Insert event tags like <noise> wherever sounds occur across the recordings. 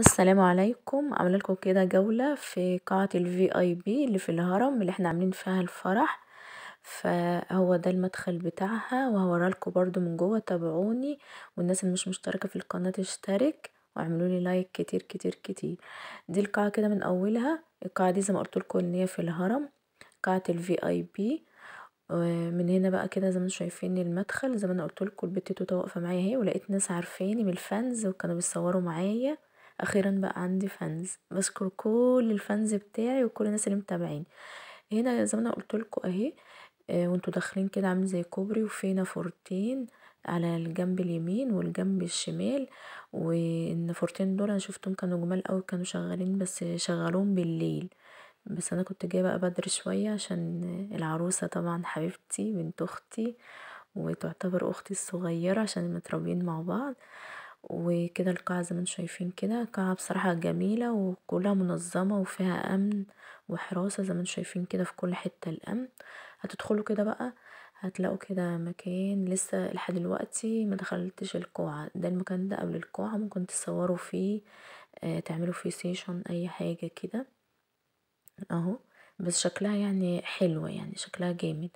السلام عليكم عامله لكم كده جوله في قاعه الفي اي بي اللي في الهرم اللي احنا عاملين فيها الفرح فهو ده المدخل بتاعها وهورا لكم برضو من جوه تابعوني والناس اللي مش مشتركه في القناه تشترك واعملوا لي لايك كتير كتير كتير دي القاعه كده من اولها القاعه دي زي ما قلت لكم ان هي في الهرم قاعه الفي اي بي من هنا بقى كده زي ما انتم شايفين المدخل زي ما انا قلت لكم البت توته واقفه معايا اهي ولقيت ناس عارفاني من الفانز وكانوا بيصوروا معايا اخيرا بقى عندي فانز بشكر كل الفانز بتاعي وكل الناس اللي متابعين هنا زي ما انا قلت لكم اهي آه، وانتوا داخلين كده عامل زي كوبري وفينا نافورتين على الجنب اليمين والجنب الشمال فورتين دول انا شفتهم كانوا جمال قوي كانوا شغالين بس شغلوهم بالليل بس انا كنت جايه بقى بدري شويه عشان العروسه طبعا حبيبتي بنت اختي وتعتبر اختي الصغيره عشان متربيين مع بعض وكده القاعة زي ما انتوا شايفين كده قاعة بصراحة جميلة وكلها منظمة وفيها امن وحراسة زي ما انتوا شايفين كده في كل حتة الامن هتدخلوا كده بقى هتلاقوا كده مكان لسه لحد دلوقتي ما دخلتش القاعة ده المكان ده قبل القاعة ممكن تصوروا فيه آه تعملوا فيه سيشن اي حاجة كده اهو بس شكلها يعني حلوة يعني شكلها جامد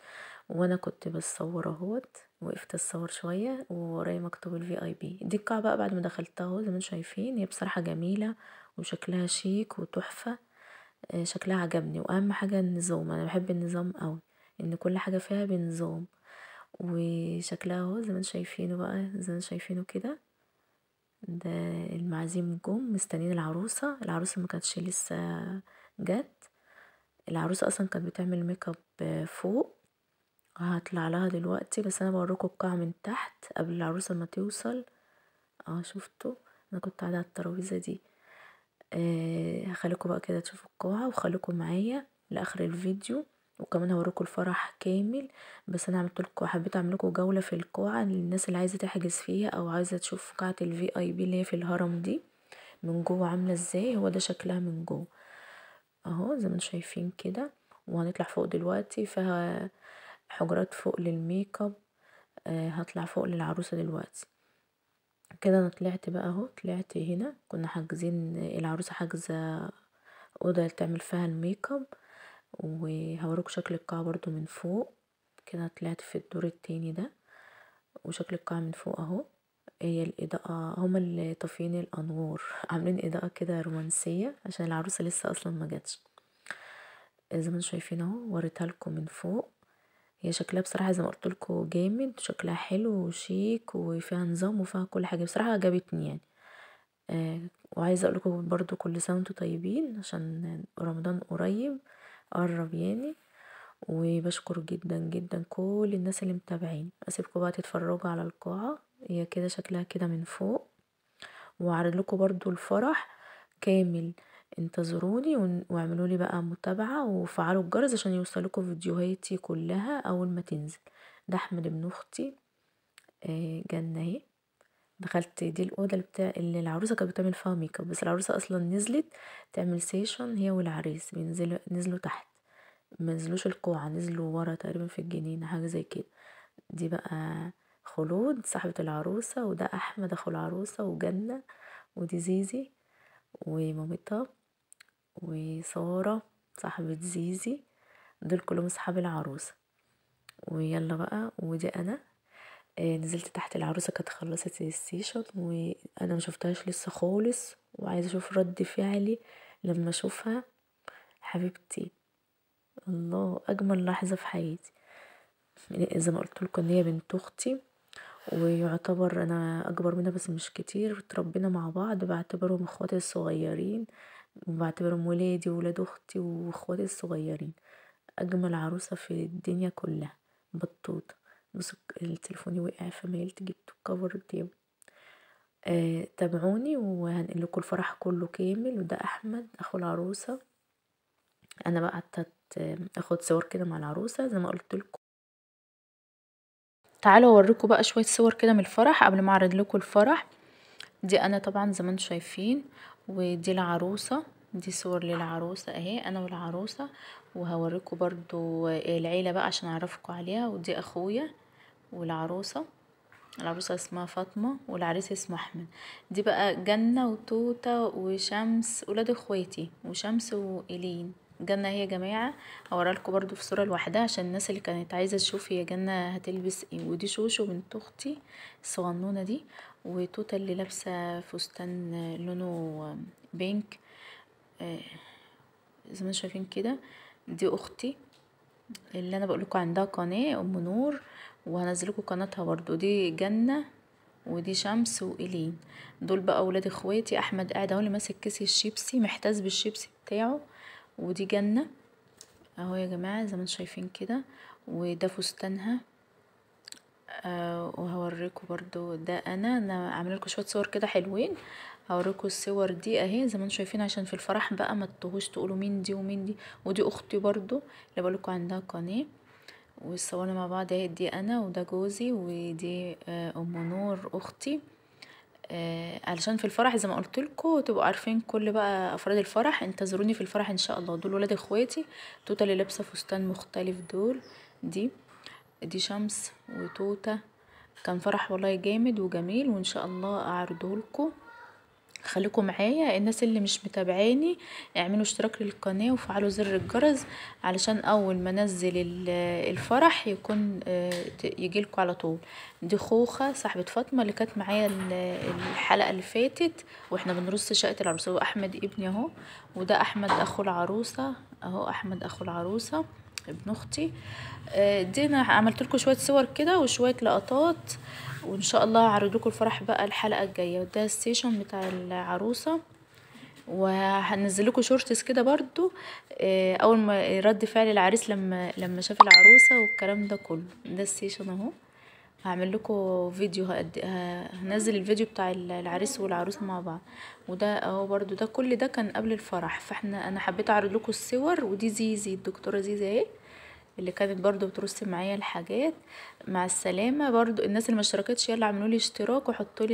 وانا كنت بتصور اهوت وقفت اتصور شويه وورايا مكتوب الفي اي بي دي القاعه بقى بعد ما دخلتها اهو زي ما شايفين هي بصراحه جميله وشكلها شيك وتحفه آه، شكلها عجبني واهم حاجه النظام انا بحب النظام قوي ان كل حاجه فيها بنظام وشكلها اهو زي ما شايفينه بقى زي ما شايفينه كده ده المعازيم جم مستنيين العروسه العروسه ما كانتش لسه جت العروسه اصلا كانت بتعمل ميك اب فوق هطلع لها دلوقتي بس انا بوريكم القاع من تحت قبل العروسه ما توصل اه شفتوا انا كنت قاعده على الترابيزه دي آه هخليكم بقى كده تشوفوا القاعه وخليكم معايا لاخر الفيديو وكمان هوريكم الفرح كامل بس انا عملت لكم حبيت اعمل لكم جوله في القاعه للناس اللي عايزه تحجز فيها او عايزه تشوف قاعه الفي اي بي اللي هي في الهرم دي من جوه عامله ازاي هو ده شكلها من جوه اهو زي ما انتم شايفين كده وهنطلع فوق دلوقتي فه حجرات فوق للميك اب آه هطلع فوق للعروسة دلوقتي كده انا طلعت بقى اهو طلعت هنا كنا حاجزين العروسة حاجزة اوضة تعمل فيها الميك اب وهوريكم شكل القاعة برضو من فوق كده طلعت في الدور التاني ده وشكل القاعة من فوق اهو هي الإضاءة هما اللي طافيين الأنوار <laughs> عاملين إضاءة كده رومانسية عشان العروسة لسه أصلا ما جاتش زي ما انتم شايفين اهو وريتها لكم من فوق هي شكلها بصراحه زي ما قلت لكم جامد شكلها حلو وشيك وفيها نظام وفيها كل حاجه بصراحه عجبتني يعني آه وعايزه اقول لكم برده كل سنه وانتم طيبين عشان رمضان قريب قرب يعني وبشكر جدا جدا كل الناس اللي متابعين اسيبكم بقى تتفرجوا على القاعه هي كده شكلها كده من فوق وعرض لكم برضو الفرح كامل انتظروني واعملوا لي بقى متابعة وفعلوا الجرس عشان يوصلكوا فيديوهاتي كلها أول ما تنزل ده أحمد ابن أختي جنة آه، اهي دخلت دي الأوضة بتاع اللي العروسة كانت بتعمل فيها ميك اب بس العروسة أصلا نزلت تعمل سيشن هي والعريس بينزلوا نزلوا تحت منزلوش القوعة نزلوا ورا تقريبا في الجنينة حاجة زي كده دي بقى خلود صاحبة العروسة وده أحمد أخو العروسة وجنة ودي زيزي ومامتها وسارة صاحبة زيزي دول كلهم صحاب العروسة ويلا بقى ودي انا آه، نزلت تحت العروسة كانت خلصت السيشن وانا مشوفتهاش لسه خالص وعايزة اشوف رد فعلي لما اشوفها حبيبتي الله اجمل لحظة في حياتي يعني زي ما قلت لكم ان هي بنت اختي ويعتبر انا اكبر منها بس مش كتير اتربينا مع بعض بعتبرهم اخواتي الصغيرين بعتبرهم ولادي وولاد أختي وإخواتي الصغيرين أجمل عروسة في الدنيا كلها بطوطة بص التليفوني وقع فميلت جبت الكفر بتاعه آه تابعوني وهنقل لكم الفرح كله كامل وده احمد اخو العروسه انا بقى قعدت اخد صور كده مع العروسه زي ما قلت لكم تعالوا اوريكم بقى شويه صور كده من الفرح قبل ما اعرض لكم الفرح دي انا طبعا زي ما انتم شايفين ودي العروسة دي صور للعروسة اهي انا والعروسة وهوريكم برضو العيلة بقى عشان اعرفكم عليها ودي اخويا والعروسة العروسة اسمها فاطمة والعريس اسمه أحمد دي بقى جنة وتوتة وشمس ولاد اخواتي وشمس وإيلين جنة هي جماعة هورالكم برضو في صورة لوحدها عشان الناس اللي كانت عايزة تشوف هي جنة هتلبس ايه ودي شوشو بنت اختي الصغنونة دي وتوتا اللي لابسة فستان لونه بينك آه، زي ما شايفين كده دي اختي اللي انا بقولكوا عندها قناة ام نور وهنزلكوا قناتها برضو دي جنة ودي شمس وإلين دول بقى ولاد اخواتي احمد قاعد اهو اللي ماسك كيس الشيبسي محتاس بالشيبسي بتاعه ودي جنة اهو يا جماعة زي ما انتم شايفين كده وده فستانها أه وهوريكم برضو ده انا انا عامله لكم شويه صور كده حلوين هوريكم الصور دي اهي زي ما انتم شايفين عشان في الفرح بقى ما تتوهوش تقولوا مين دي ومين دي ودي اختي برضو اللي بقولكم عندها قناه وصورنا مع بعض اهي دي انا وده جوزي ودي آه، ام نور اختي آه علشان في الفرح زي ما قلت لكم تبقوا عارفين كل بقى افراد الفرح انتظروني في الفرح ان شاء الله دول ولاد اخواتي توتا اللي لابسه فستان مختلف دول دي دي شمس وتوتا كان فرح والله جامد وجميل وان شاء الله اعرضه لكم خليكم معايا الناس اللي مش متابعاني اعملوا اشتراك للقناة وفعلوا زر الجرس علشان اول ما انزل الفرح يكون آه، يجيلكم على طول دي خوخة صاحبة فاطمة اللي كانت معايا الحلقة اللي فاتت واحنا بنرص شقة العروسة احمد ابني اهو وده احمد اخو العروسة اهو احمد اخو العروسة ابن اختي آه، دي انا عملت لكم شويه صور كده وشويه لقطات وان شاء الله هعرض لكم الفرح بقى الحلقه الجايه وده السيشن بتاع العروسه وهنزل لكم شورتس كده برضو آه، اول ما رد فعل العريس لما لما شاف العروسه والكلام ده كله ده السيشن اهو هعمل لكم فيديو هقد... هنزل الفيديو بتاع العريس والعروسه مع بعض وده اهو برضو ده كل ده كان قبل الفرح فاحنا انا حبيت اعرض لكم الصور ودي زيزي الدكتوره زيزي اهي اللي كانت برضو بترص معايا الحاجات مع السلامه برضو الناس اللي ما اشتركتش يلا اعملوا لي اشتراك وحطوا